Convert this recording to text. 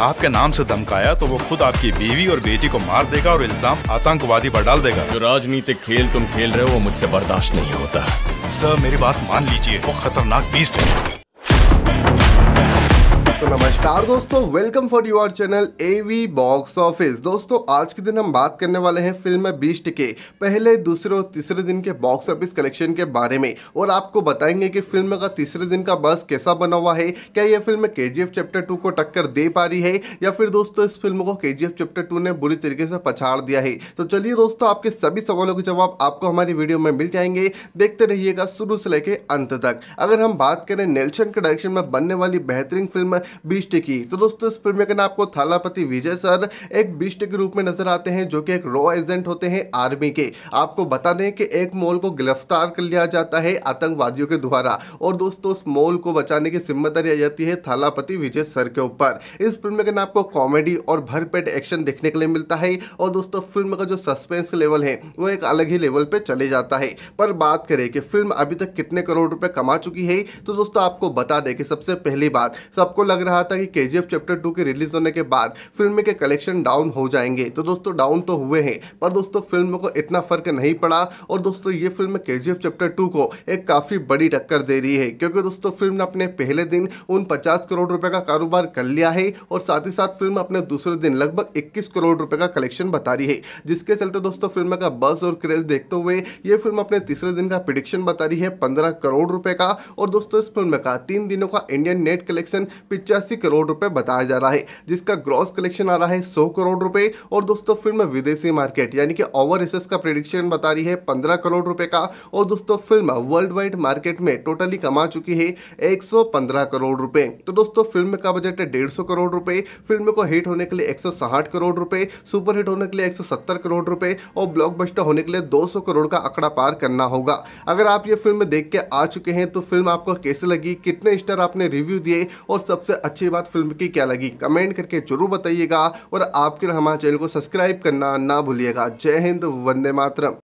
आपके नाम से धमकाया तो वो खुद आपकी बीवी और बेटी को मार देगा और इल्जाम आतंकवादी पर डाल देगा जो राजनीतिक खेल तुम खेल रहे हो वो मुझसे बर्दाश्त नहीं होता सर मेरी बात मान लीजिए वो खतरनाक बीस्ट है नमस्कार दोस्तों welcome for your channel AV box office दोस्तों आज के दिन हम बात करने वाले हैं फिल्म बीस्ट के पहले दूसरे और तीसरे दिन के बॉक्स ऑफिस कलेक्शन के बारे में और आपको बताएंगे कि फिल्म का तीसरे दिन का बस कैसा बना हुआ है क्या यह फिल्म के चैप्टर टू को टक्कर दे पा रही है या फिर दोस्तों इस फिल्म को के चैप्टर टू ने बुरी तरीके से पछाड़ दिया है तो चलिए दोस्तों आपके सभी सवालों के जवाब आपको हमारी वीडियो में मिल जाएंगे देखते रहिएगा शुरू से लेकर अंत तक अगर हम बात करें नेल्सन के डायरेक्शन में बनने वाली बेहतरीन फिल्म बीस टिकी तो दोस्तों इस फिल्म में आपको थालापति विजय सर एक बीस के रूप में नजर आते हैं जो कि एक रॉ एजेंट होते हैं आर्मी के आपको बता दें कि एक मॉल को गिरफ्तार कर लिया जाता है आतंकवादियों के द्वारा और दोस्तों उस मॉल को बचाने की जिम्मेदारी आ जाती है थालापति विजय सर के ऊपर इस फिल्म में आपको कॉमेडी और भरपेट एक्शन देखने के लिए मिलता है और दोस्तों फिल्म का जो सस्पेंस लेवल है वो एक अलग ही लेवल पर चले जाता है पर बात करें कि फिल्म अभी तक कितने करोड़ रुपए कमा चुकी है तो दोस्तों आपको बता दें कि सबसे पहली बात सबको लग रहा रहा था कि के चैप्टर टू के रिलीज होने के बाद फिल्म के कलेक्शन डाउन हो जाएंगे तो दोस्तों डाउन तो हुए हैं पर दोस्तों फिल्म को इतना फर्क नहीं पड़ा और दोस्तों ये फिल्म के चैप्टर टू को एक काफ़ी बड़ी टक्कर दे रही है क्योंकि दोस्तों फिल्म ने अपने पहले दिन उन पचास करोड़ रुपये का कारोबार कर लिया है और साथ ही साथ फिल्म अपने दूसरे दिन लगभग इक्कीस करोड़ रुपये का कलेक्शन बता रही है जिसके चलते दोस्तों फिल्म का बस और क्रेज देखते हुए ये फिल्म अपने तीसरे दिन का प्रिडिक्शन बता रही है पंद्रह करोड़ रुपये का और दोस्तों इस फिल्म का तीन दिनों का इंडियन नेट कलेक्शन पिक्चर अस्सी करोड़ रुपए बताया जा रहा है जिसका ग्रॉस कलेक्शन आ रहा है सौ करोड़ रुपए और दोस्तों फिल्म विदेशी मार्केट यानी कि ओवर एसेस का प्रिडिक्शन बता रही है पंद्रह करोड़ रुपए का और दोस्तों फिल्म वर्ल्ड वाइड मार्केट में टोटली कमा चुकी है एक करोड़ रुपए तो दोस्तों फिल्म का बजट है डेढ़ करोड़ रुपए फिल्म को हिट होने के लिए एक करोड़ रुपए सुपर हिट होने के लिए एक करोड़ रुपए और ब्लॉकबस्टर होने के लिए 200 करोड़ का आंकड़ा पार करना होगा अगर आप ये फिल्म देख के आ चुके हैं तो फिल्म आपको कैसे लगी कितने स्टार आपने रिव्यू दिए और सबसे अच्छी बात फिल्म की क्या लगी कमेंट करके जरूर बताइएगा और आपके हमारे चैनल को सब्सक्राइब करना ना भूलिएगा जय हिंद वंदे मातरम